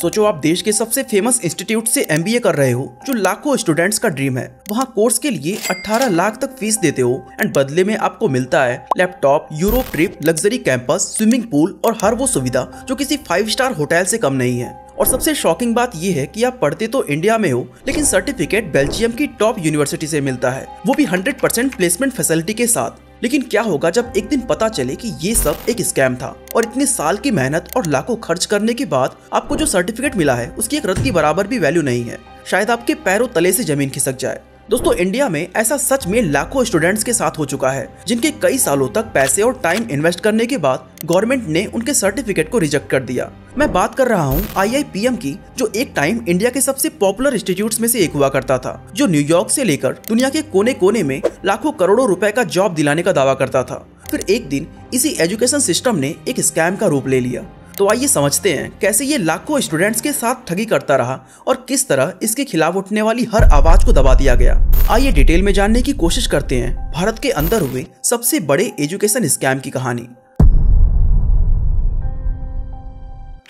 सोचो आप देश के सबसे फेमस इंस्टीट्यूट से एम कर रहे हो जो लाखों स्टूडेंट्स का ड्रीम है वहाँ कोर्स के लिए 18 लाख तक फीस देते हो एंड बदले में आपको मिलता है laptop Europe trip luxury campus swimming pool और हर वो सुविधा जो किसी फाइव स्टार होटल से कम नहीं है और सबसे शॉकिंग बात यह है कि आप पढ़ते तो इंडिया में हो लेकिन सर्टिफिकेट बेल्जियम की टॉप यूनिवर्सिटी से मिलता है वो भी 100% प्लेसमेंट फैसिलिटी के साथ लेकिन क्या होगा जब एक दिन पता चले कि ये सब एक स्कैम था और इतने साल की मेहनत और लाखों खर्च करने के बाद आपको जो सर्टिफिकेट मिला है उसकी एक रद्द की बराबर भी वैल्यू नहीं है शायद आपके पैरों तले से जमीन खिसक जाए दोस्तों इंडिया में ऐसा सच में लाखों स्टूडेंट्स के साथ हो चुका है जिनके कई सालों तक पैसे और टाइम इन्वेस्ट करने के बाद गवर्नमेंट ने उनके सर्टिफिकेट को रिजेक्ट कर दिया मैं बात कर रहा हूँ आईआईपीएम की जो एक टाइम इंडिया के सबसे पॉपुलर इंस्टीट्यूट में से एक हुआ करता था जो न्यूयॉर्क से लेकर दुनिया के कोने कोने में लाखों करोड़ों रुपए का जॉब दिलाने का दावा करता था फिर एक दिन इसी एजुकेशन सिस्टम ने एक स्कैम का रूप ले लिया तो आइए समझते हैं कैसे ये लाखों स्टूडेंट्स के साथ ठगी करता रहा और किस तरह इसके खिलाफ उठने वाली हर आवाज को दबा दिया गया आइए डिटेल में जानने की कोशिश करते हैं भारत के अंदर हुए सबसे बड़े एजुकेशन स्कैम की कहानी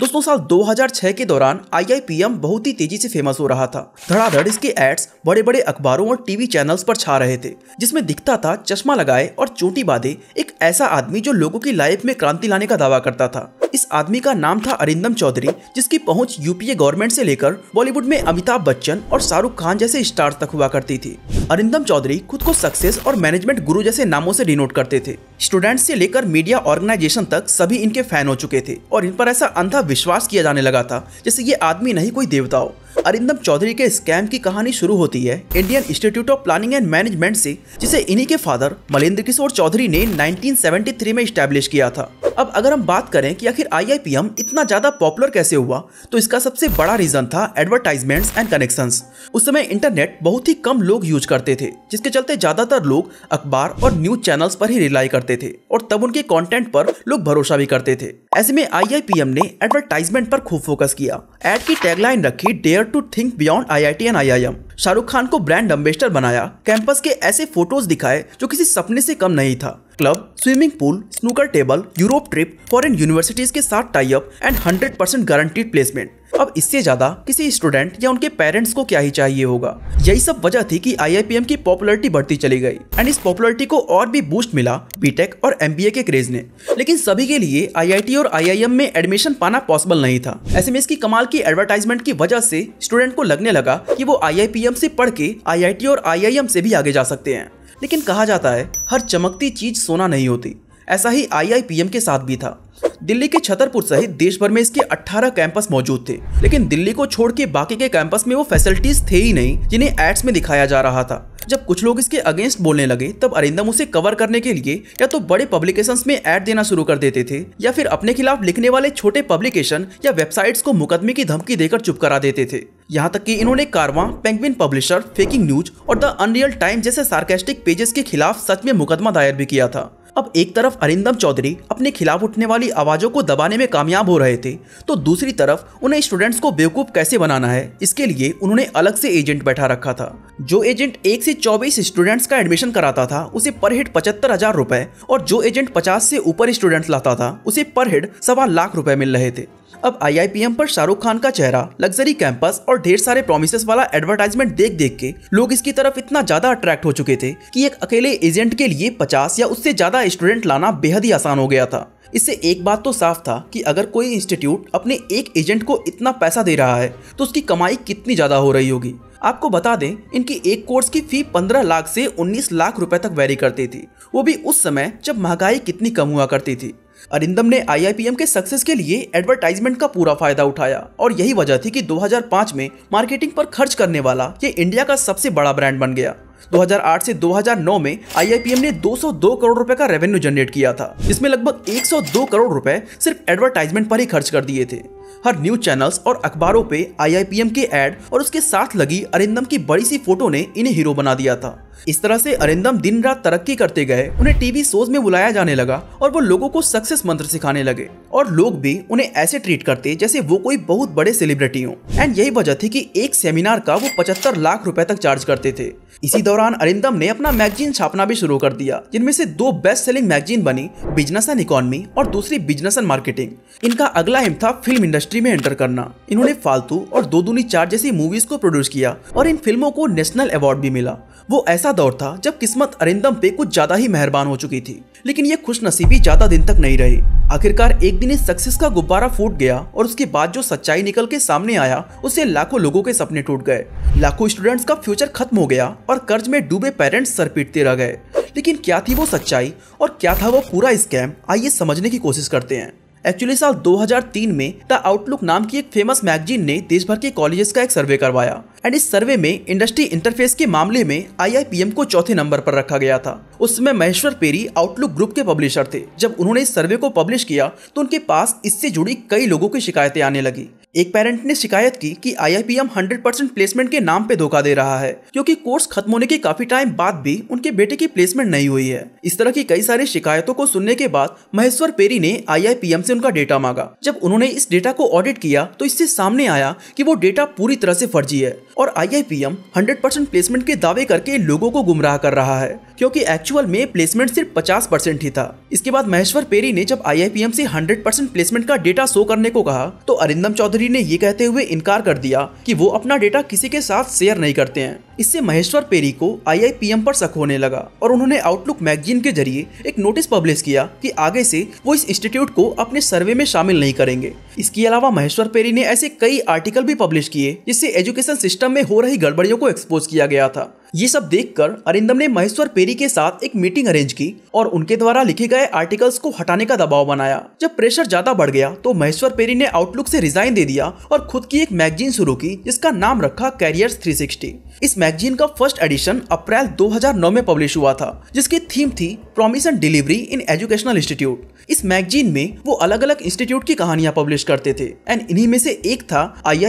दोस्तों साल 2006 के दौरान आईआईपीएम बहुत ही तेजी से फेमस हो रहा था धड़ाधड़ इसके एड्स बड़े बड़े अखबारों और टीवी चैनल्स पर छा रहे थे जिसमें दिखता था चश्मा लगाए और चोटी बाधे एक ऐसा आदमी जो लोगों की लाइफ में क्रांति लाने का दावा करता था इस आदमी का नाम था अरिंदम चौधरी जिसकी पहुंच यूपीए गवर्नमेंट से लेकर बॉलीवुड में अमिताभ बच्चन और शाहरुख खान जैसे स्टार तक हुआ करती थी अरिंदम चौधरी खुद को सक्सेस और मैनेजमेंट गुरु जैसे नामों से डिनोट करते थे स्टूडेंट से लेकर मीडिया ऑर्गेनाइजेशन तक सभी इनके फैन हो चुके थे और इन पर ऐसा अंधा विश्वास किया जाने लगा था जैसे ये आदमी नहीं कोई देवता हो अरिंदम चौधरी के स्कैम की कहानी शुरू होती है Indian Institute of Planning and Management से जिसे इन्हीं के फादर मलेंद्र किशोर चौधरी ने 1973 में स्टैब्लिश किया था अब अगर हम बात करें कि आखिर आई इतना ज्यादा पॉपुलर कैसे हुआ तो इसका सबसे बड़ा रीजन था एडवर्टाइजमेंट एंड कनेक्शन उस समय इंटरनेट बहुत ही कम लोग यूज करते थे जिसके चलते ज्यादातर लोग अखबार और न्यूज चैनल पर ही रिलाई करते थे और तब उनके कॉन्टेंट पर लोग भरोसा भी करते थे ऐसे में आई ने एडवर्टाइजमेंट पर खूब फोकस किया एड की टैगलाइन रखी dare learn to think beyond IIT and IIM Shahrukh Khan को ब्रांड एम्बेसडर बनाया कैंपस के ऐसे फोटोज दिखाए जो किसी सपने से कम नहीं था club swimming pool snooker table Europe trip foreign universities के साथ tie up and percent guaranteed placement अब इससे ज्यादा किसी स्टूडेंट या उनके पेरेंट्स को क्या ही चाहिए होगा यही सब वजह थी कि आईआईपीएम की पॉपुलरिटी बढ़ती चली गई एंड इस पॉपुलरिटी को और भी बूस्ट मिला बीटेक और एमबीए के क्रेज ने लेकिन सभी के लिए आईआईटी और आईआईएम में एडमिशन पाना पॉसिबल नहीं था ऐसे में इसकी कमाल की एडवर्टाइजमेंट की वजह से स्टूडेंट को लगने लगा कि वो आई से पढ़ के आई और आई से भी आगे जा सकते हैं लेकिन कहा जाता है हर चमकती चीज सोना नहीं होती ऐसा ही आई के साथ भी था दिल्ली के छतरपुर सहित देश भर में इसके 18 कैंपस मौजूद थे लेकिन दिल्ली को छोड़ के बाकी के कैंपस में वो फैसिलिटीज थे ही नहीं जिन्हें एड्स में दिखाया जा रहा था जब कुछ लोग इसके अगेंस्ट बोलने लगे तब अरिंदम उसे कवर करने के लिए या तो बड़े पब्लिकेशंस में ऐड देना शुरू कर देते थे या फिर अपने खिलाफ लिखने वाले छोटे पब्लिकेशन या वेबसाइट्स को मुकदमे की धमकी देकर चुप करा देते थे यहाँ तक कि इन्होंने Caravan Penguin publisher Faking News और द अनरियल टाइम जैसे सार्केस्टिक पेजेस के खिलाफ सच में मुकदमा दायर भी किया था अब एक तरफ अरिंदम चौधरी अपने खिलाफ उठने वाली आवाज़ों को दबाने में कामयाब हो रहे थे तो दूसरी तरफ उन्हें स्टूडेंट्स को बेवकूफ़ कैसे बनाना है इसके लिए उन्होंने अलग से एजेंट बैठा रखा था जो एजेंट एक से चौबीस स्टूडेंट्स का एडमिशन कराता था उसे पर हेड पचहत्तर हजार रुपए और जो एजेंट पचास से ऊपर स्टूडेंट्स लाता था उसे पर हेड सवा लाख रुपए मिल रहे थे अब आईआईपीएम पर शाहरुख खान का चेहरा लग्जरी कैंपस और ढेर सारे प्रोमिस वाला एडवर्टाइजमेंट देख देख के लोग इसकी तरफ इतना ज्यादा अट्रैक्ट हो चुके थे कि एक अकेले एजेंट के लिए पचास या उससे ज्यादा स्टूडेंट लाना बेहद ही आसान हो गया था इससे एक बात तो साफ था कि अगर कोई इंस्टीट्यूट अपने एक एजेंट को इतना पैसा दे रहा है तो उसकी कमाई कितनी ज़्यादा हो रही होगी आपको बता दें इनकी एक कोर्स की फी 15 लाख से 19 लाख रुपए तक वैरी करती थी वो भी उस समय जब महंगाई कितनी कम हुआ करती थी अरिंदम ने आईआईपीएम के सक्सेस के लिए एडवर्टाइजमेंट का पूरा फायदा उठाया और यही वजह थी कि 2005 में मार्केटिंग पर खर्च करने वाला ये इंडिया का सबसे बड़ा ब्रांड बन गया 2008 से 2009 में आईआईपीएम ने 202 करोड़ रुपए का रेवेन्यू जनरेट किया था जिसमें लगभग 102 करोड़ रुपए सिर्फ एडवर्टाइजमेंट पर ही खर्च कर दिए थे हर न्यूज चैनल्स और अखबारों पे आईआईपीएम के एड और उसके साथ लगी अरिंदम की बड़ी सी फोटो ने इन्हें हीरो बना दिया था इस तरह से अरिंदम दिन रात तरक्की करते गए उन्हें टीवी शोज में बुलाया जाने लगा और वो लोगों को सक्सेस मंत्र सिखाने लगे और लोग भी उन्हें ऐसे ट्रीट करते जैसे वो कोई बहुत बड़े सेलिब्रिटी हो एंड यही वजह थी कि एक सेमिनार का वो 75 लाख रुपए तक चार्ज करते थे इसी दौरान अरिंदम ने अपना मैगजीन छापना भी शुरू कर दिया जिनमें से दो बेस्ट सेलिंग मैगजीन बनी बिजनेस एंड इकोनॉमी और दूसरी बिजनेस एंड मार्केटिंग इनका अगला एम था फिल्म इंडस्ट्री इंडस्ट्री में एंटर करना इन्होंने फालतू और दो दूनी चार जैसी मूवीज को प्रोड्यूस किया और इन फिल्मों को नेशनल अवार्ड भी मिला वो ऐसा दौर था जब किस्मत अरिंदम पे कुछ ज्यादा ही मेहरबान हो चुकी थी लेकिन ये खुश नसीबी ज्यादा दिन तक नहीं रही आखिरकार एक दिन इस सक्सेस का गुब्बारा फूट गया और उसके बाद जो सच्चाई निकल के सामने आया उससे लाखों लोगों के सपने टूट गए लाखों स्टूडेंट्स का फ्यूचर खत्म हो गया और कर्ज में डूबे पेरेंट्स सर पीटते रह गए लेकिन क्या थी वो सच्चाई और क्या था वो पूरा स्कैम आइए समझने की कोशिश करते हैं एक्चुअली साल 2003 में द आउटलुक नाम की एक फेमस मैगजीन ने देश भर के कॉलेजेस का एक सर्वे करवाया एंड इस सर्वे में इंडस्ट्री इंटरफेस के मामले में आईआईपीएम को चौथे नंबर पर रखा गया था उस समय महेश्वर पेरी आउटलुक ग्रुप के पब्लिशर थे जब उन्होंने इस सर्वे को पब्लिश किया तो उनके पास इससे जुड़ी कई लोगों की शिकायतें आने लगी एक पेरेंट ने शिकायत की कि आईआईपीएम 100 परसेंट प्लेसमेंट के नाम पे धोखा दे रहा है क्योंकि कोर्स खत्म होने के काफी टाइम बाद भी उनके बेटे की प्लेसमेंट नहीं हुई है इस तरह की कई सारी शिकायतों को सुनने के बाद महेश्वर पेरी ने आईआईपीएम से उनका डेटा मांगा जब उन्होंने इस डेटा को ऑडिट किया तो इससे सामने आया की वो डेटा पूरी तरह ऐसी फर्जी है और आई 100 परसेंट प्लेसमेंट के दावे करके लोगो को गुमराह कर रहा है क्योंकि एक्चुअल में प्लेसमेंट सिर्फ पचास परसेंट ही था इसके बाद महेश्वर पेरी ने जब आई से पी परसेंट प्लेसमेंट का डेटा शो करने को कहा तो अरिंदम चौधरी पुरी ने ये कहते हुए इनकार कर दिया कि वो अपना डेटा किसी के साथ शेयर नहीं करते हैं इससे महेश्वर पेरी को आईआईपीएम पर शक होने लगा और उन्होंने आउटलुक मैगजीन के जरिए एक नोटिस पब्लिश किया कि आगे से वो इस इंस्टीट्यूट को अपने सर्वे में शामिल नहीं करेंगे इसके अलावा महेश्वर पेरी ने ऐसे कई आर्टिकल भी पब्लिश किए जिससे एजुकेशन सिस्टम में हो रही गड़बड़ियों को एक्सपोज किया गया था ये सब देखकर अरिंदम ने महेश्वर पेरी के साथ एक मीटिंग अरेंज की और उनके द्वारा लिखे गए आर्टिकल्स को हटाने का दबाव बनाया जब प्रेशर ज्यादा बढ़ गया तो महेश्वर पेरी ने आउटलुक से रिजाइन दे दिया और खुद की एक मैगजीन शुरू की जिसका नाम रखा कैरियर 360 इस मैगजीन का फर्स्ट एडिशन अप्रैल 2009 में पब्लिश हुआ था जिसकी थीम थी promise and delivery in educational institute इस मैगजीन में वो अलग अलग इंस्टीट्यूट की कहानियां पब्लिश करते थे एंड इन्हीं में से एक था आई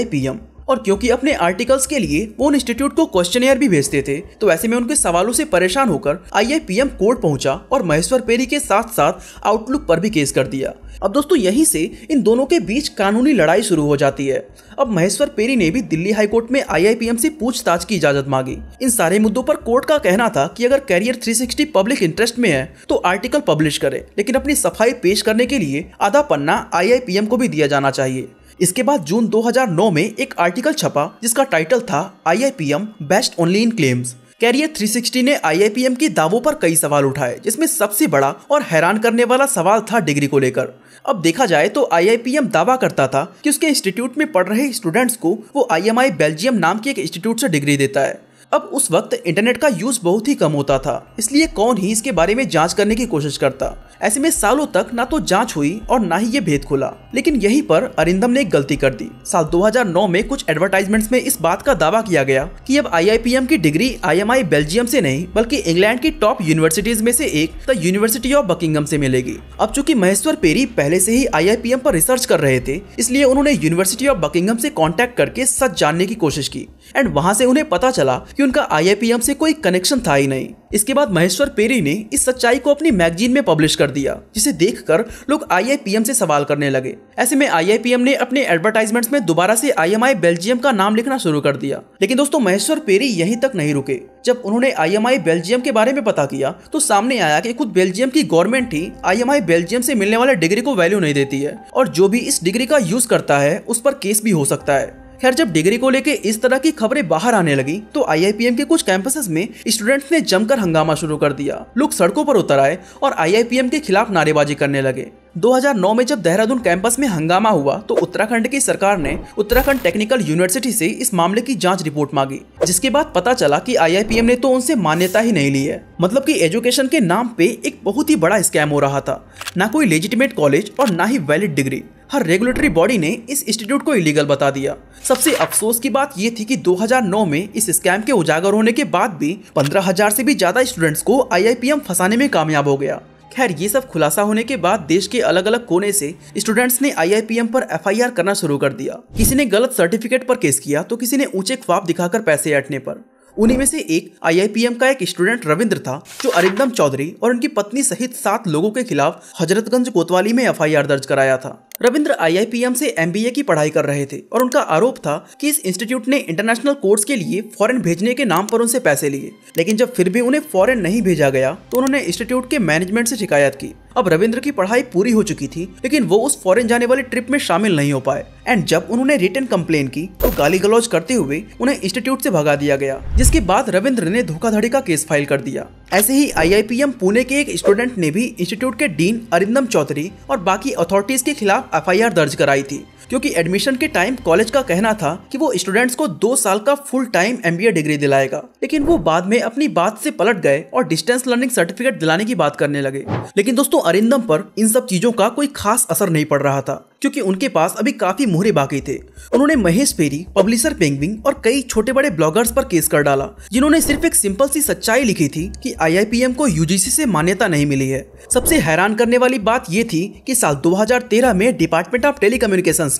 और क्योंकि अपने आर्टिकल्स के लिए वो इंस्टीट्यूट को क्वेश्चन भी भेजते थे तो ऐसे में उनके सवालों से परेशान होकर आईआईपीएम कोर्ट पहुंचा और महेश्वर पेरी के साथ साथ आउटलुक पर भी केस कर दिया अब दोस्तों यहीं से इन दोनों के बीच कानूनी लड़ाई शुरू हो जाती है अब महेश्वर पेरी ने भी दिल्ली हाईकोर्ट में आईआईपीएम से पूछताछ की इजाजत मांगी इन सारे मुद्दों पर कोर्ट का कहना था कि अगर कैरियर 360 पब्लिक इंटरेस्ट में है तो आर्टिकल पब्लिश करे लेकिन अपनी सफाई पेश करने के लिए आधा पन्ना आईआईपीएम को भी दिया जाना चाहिए इसके बाद जून 2009 में एक आर्टिकल छपा जिसका टाइटल था IIPM best only in claims career 360 ने आईआईपीएम के दावों पर कई सवाल उठाए जिसमें सबसे बड़ा और हैरान करने वाला सवाल था डिग्री को लेकर अब देखा जाए तो आईआईपीएम दावा करता था कि उसके इंस्टीट्यूट में पढ़ रहे स्टूडेंट्स को वो आईएमआई बेल्जियम नाम के एक इंस्टीट्यूट से डिग्री देता है अब उस वक्त इंटरनेट का यूज बहुत ही कम होता था इसलिए कौन ही इसके बारे में जांच करने की कोशिश करता ऐसे में सालों तक ना तो जांच हुई और ना ही ये भेद खुला लेकिन यहीं पर अरिंदम ने एक गलती कर दी साल 2009 में कुछ एडवर्टाइजमेंट्स में इस बात का दावा किया गया कि अब आईआईपीएम की डिग्री आईएमआई बेल्जियम से नहीं बल्कि इंग्लैंड की टॉप यूनिवर्सिटीज में से एक द यूनिवर्सिटी ऑफ बकिंगम से मिलेगी अब चूंकि महेश्वर पेरी पहले से ही आई पर रिसर्च कर रहे थे इसलिए उन्होंने यूनिवर्सिटी ऑफ बकिंगम से कॉन्टेक्ट करके सच जानने की कोशिश की एंड वहाँ से उन्हें पता चला कि उनका आईआईपीएम से कोई कनेक्शन था ही नहीं इसके बाद महेश्वर पेरी ने इस सच्चाई को अपनी मैगजीन में पब्लिश कर दिया जिसे देखकर लोग आईआईपीएम से सवाल करने लगे ऐसे में आईआईपीएम ने अपने एडवर्टाइजमेंट में दोबारा से आईएमआई बेल्जियम का नाम लिखना शुरू कर दिया लेकिन दोस्तों महेश्वर पेरी यहीं तक नहीं रुके जब उन्होंने आईएमआई बेल्जियम के बारे में पता किया तो सामने आया की खुद बेल्जियम की गवर्नमेंट ही आई बेल्जियम से मिलने वाले डिग्री को वैल्यू नहीं देती है और जो भी इस डिग्री का यूज करता है उस पर केस भी हो सकता है खैर जब डिग्री को लेके इस तरह की खबरें बाहर आने लगी तो आई के कुछ कैंपसेस में स्टूडेंट्स ने जमकर हंगामा शुरू कर दिया लोग सड़कों पर उतर आए और आई के खिलाफ नारेबाजी करने लगे 2009 में जब देहरादून कैंपस में हंगामा हुआ तो उत्तराखंड की सरकार ने उत्तराखंड टेक्निकल यूनिवर्सिटी से इस मामले की जांच रिपोर्ट मांगी जिसके बाद पता चला कि आईआईपीएम ने तो उनसे मान्यता ही नहीं ली है मतलब कि एजुकेशन के नाम पे एक बहुत ही बड़ा स्कैम हो रहा था ना कोई लेजिटिमेट कॉलेज और ना ही वैलिड डिग्री हर रेगुलेटरी बॉडी ने इस इंस्टीट्यूट को इलीगल बता दिया सबसे अफसोस की बात ये थी कि 2009 में इस स्कैम के उजागर होने के बाद भी 15,000 से भी ज्यादा स्टूडेंट्स को आईआईपीएम फंसाने में कामयाब हो गया खैर ये सब खुलासा होने के बाद देश के अलग अलग कोने से स्टूडेंट्स ने आईआईपीएम पर एफआईआर करना शुरू कर दिया किसी ने गलत सर्टिफिकेट पर केस किया तो किसी ने ऊंचे ख्वाब दिखाकर पैसे ऐटने पर उन्हीं में से एक आईआईपीएम का एक स्टूडेंट रविंद्र था जो अरिंदम चौधरी और उनकी पत्नी सहित सात लोगों के खिलाफ हजरतगंज कोतवाली में एफआईआर दर्ज कराया था रविंद्र आईआईपीएम से एमबीए की पढ़ाई कर रहे थे और उनका आरोप था कि इस इंस्टीट्यूट ने इंटरनेशनल कोर्स के लिए फॉरेन भेजने के नाम पर उनसे पैसे लिए लेकिन जब फिर भी उन्हें फॉरेन नहीं भेजा गया तो उन्होंने इंस्टीट्यूट के मैनेजमेंट से शिकायत की अब रविंद्र की पढ़ाई पूरी हो चुकी थी लेकिन वो उस फॉरेन जाने वाले ट्रिप में शामिल नहीं हो पाए एंड जब उन्होंने रिटर्न कम्प्लेन की तो गाली गलौज करते हुए उन्हें इंस्टीट्यूट से भगा दिया गया जिसके बाद रविंद्र ने धोखाधड़ी का केस फाइल कर दिया ऐसे ही आईआईपीएम पुणे के एक स्टूडेंट ने भी इंस्टीट्यूट के डीन अरिंदम चौधरी और बाकी अथॉरिटीज के खिलाफ एफ दर्ज कराई थी क्योंकि एडमिशन के टाइम कॉलेज का कहना था कि वो स्टूडेंट्स को दो साल का फुल टाइम एमबीए डिग्री दिलाएगा लेकिन वो बाद में अपनी बात से पलट गए और डिस्टेंस लर्निंग सर्टिफिकेट दिलाने की बात करने लगे लेकिन दोस्तों अरिंदम पर इन सब चीजों का कोई खास असर नहीं पड़ रहा था क्योंकि उनके पास अभी काफी मोहरे बाकी थे उन्होंने महेश पेरी पब्लिशर पेंगविंग और कई छोटे बड़े ब्लॉगर्स पर केस कर डाला जिन्होंने सिर्फ एक सिंपल सी सच्चाई लिखी थी कि आईआईपीएम को यूजीसी से मान्यता नहीं मिली है सबसे हैरान करने वाली बात ये थी कि साल 2013 में डिपार्टमेंट ऑफ टेली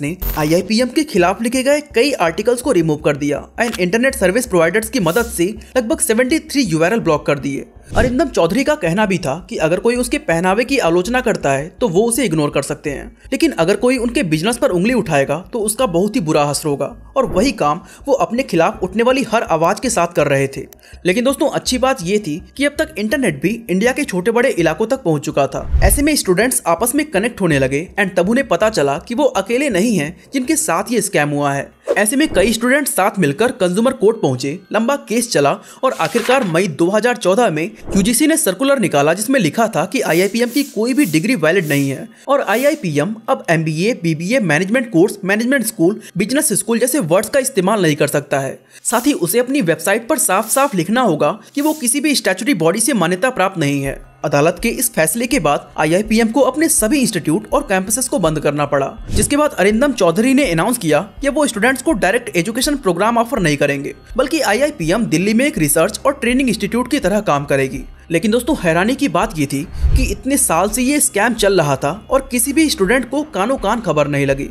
ने आई के खिलाफ लिखे गए कई आर्टिकल्स को रिमूव कर दिया एंड इंटरनेट सर्विस प्रोवाइडर्स की मदद ऐसी लगभग सेवेंटी थ्री ब्लॉक कर दिए अरिंदम चौधरी का कहना भी था कि अगर कोई उसके पहनावे की आलोचना करता है तो वो उसे इग्नोर कर सकते हैं लेकिन अगर कोई कोई उनके बिजनेस पर उंगली उठाएगा तो उसका बहुत ही बुरा असर होगा और वही काम वो अपने खिलाफ उठने वाली हर आवाज़ के साथ कर रहे थे लेकिन दोस्तों अच्छी बात ये थी कि अब तक इंटरनेट भी इंडिया के छोटे बड़े इलाकों तक पहुंच चुका था ऐसे में स्टूडेंट्स आपस में कनेक्ट होने लगे एंड तब उन्हें पता चला कि वो अकेले नहीं है जिनके साथ ये स्कैम हुआ है ऐसे में कई स्टूडेंट साथ मिलकर कंज्यूमर कोर्ट पहुंचे लंबा केस चला और आखिरकार मई 2014 में यूजीसी ने सर्कुलर निकाला जिसमें लिखा था कि आईआईपीएम की कोई भी डिग्री वैलिड नहीं है और आईआईपीएम अब MBA BBA management course management school business school जैसे वर्ड्स का इस्तेमाल नहीं कर सकता है साथ ही उसे अपनी वेबसाइट पर साफ साफ लिखना होगा कि वो किसी भी स्टैचुरी बॉडी से मान्यता प्राप्त नहीं है अदालत के इस फैसले के बाद आईआईपीएम को अपने सभी इंस्टीट्यूट और कैंपसेस को बंद करना पड़ा जिसके बाद अरिंदम चौधरी ने अनाउंस किया कि वो स्टूडेंट्स को डायरेक्ट एजुकेशन प्रोग्राम ऑफर नहीं करेंगे बल्कि आईआईपीएम दिल्ली में एक रिसर्च और ट्रेनिंग इंस्टीट्यूट की तरह काम करेगी लेकिन दोस्तों हैरानी की बात ये थी कि इतने साल से ये स्कैम चल रहा था और किसी भी स्टूडेंट को कानों कान खबर नहीं लगी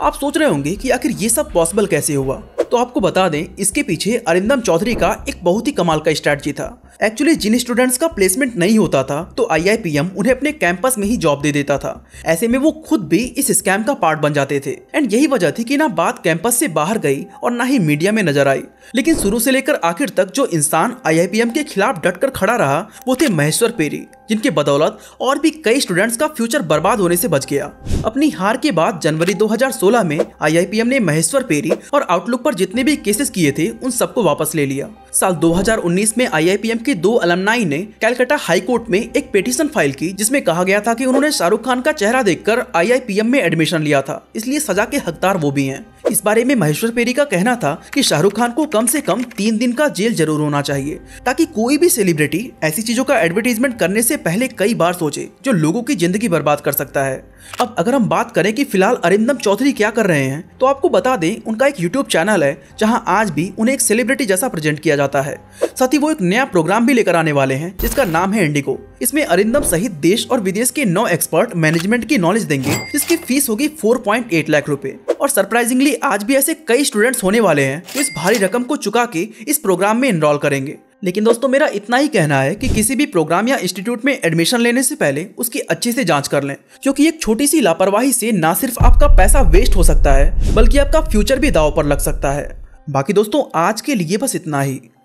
आप सोच रहे होंगे कि आखिर ये सब पॉसिबल कैसे हुआ तो आपको बता दें इसके पीछे अरिंदम चौधरी का एक बहुत ही कमाल का स्ट्रैटी था एक्चुअली जिन स्टूडेंट्स का प्लेसमेंट नहीं होता था तो आईआईपीएम उन्हें अपने कैंपस में ही जॉब दे देता था ऐसे में वो खुद भी इस स्कैम का पार्ट बन जाते थे एंड यही वजह थी कि ना बात कैंपस से बाहर गई और ना ही मीडिया में नजर आई लेकिन शुरू से लेकर आखिर तक जो इंसान आईआईपीएम के खिलाफ डटकर खड़ा रहा वो थे महेश्वर पेरी जिनके बदौलत और भी कई स्टूडेंट्स का फ्यूचर बर्बाद होने से बच गया अपनी हार के बाद जनवरी 2016 में आईआईपीएम ने महेश्वर पेरी और आउटलुक पर जितने भी केसेस किए थे उन सबको वापस ले लिया साल 2019 में आईआईपीएम के दो अलमनाई ने कैलकाटा कोर्ट में एक पिटीशन फाइल की जिसमें कहा गया था कि उन्होंने शाहरुख खान का चेहरा देखकर आईआईपीएम में एडमिशन लिया था इसलिए सजा के हकदार वो भी हैं इस बारे में महेश्वर पेरी का कहना था कि शाहरुख खान को कम से कम तीन दिन का जेल जरूर होना चाहिए ताकि कोई भी सेलिब्रिटी ऐसी चीजों का एडवर्टीजमेंट करने से पहले कई बार सोचे जो लोगों की जिंदगी बर्बाद कर सकता है अब अगर हम बात करें कि फिलहाल अरिंदम चौधरी क्या कर रहे हैं तो आपको बता दें उनका एक यूट्यूब चैनल है जहां आज भी उन्हें एक सेलिब्रिटी जैसा प्रेजेंट किया जाता है साथ ही वो एक नया प्रोग्राम भी लेकर आने वाले हैं जिसका नाम है इंडिगो इसमें अरिंदम सहित देश और विदेश के नौ एक्सपर्ट मैनेजमेंट की नॉलेज देंगे जिसकी फीस होगी फोर लाख रूपए और सरप्राइजिंगली आज भी ऐसे कई स्टूडेंट्स होने वाले हैं जो इस भारी रकम को चुका के इस प्रोग्राम में इनरोल करेंगे लेकिन दोस्तों मेरा इतना ही कहना है कि किसी भी प्रोग्राम या इंस्टीट्यूट में एडमिशन लेने से पहले उसकी अच्छे से जांच कर लें क्योंकि एक छोटी सी लापरवाही से ना सिर्फ आपका पैसा वेस्ट हो सकता है बल्कि आपका फ्यूचर भी दाव पर लग सकता है बाकी दोस्तों आज के लिए बस इतना ही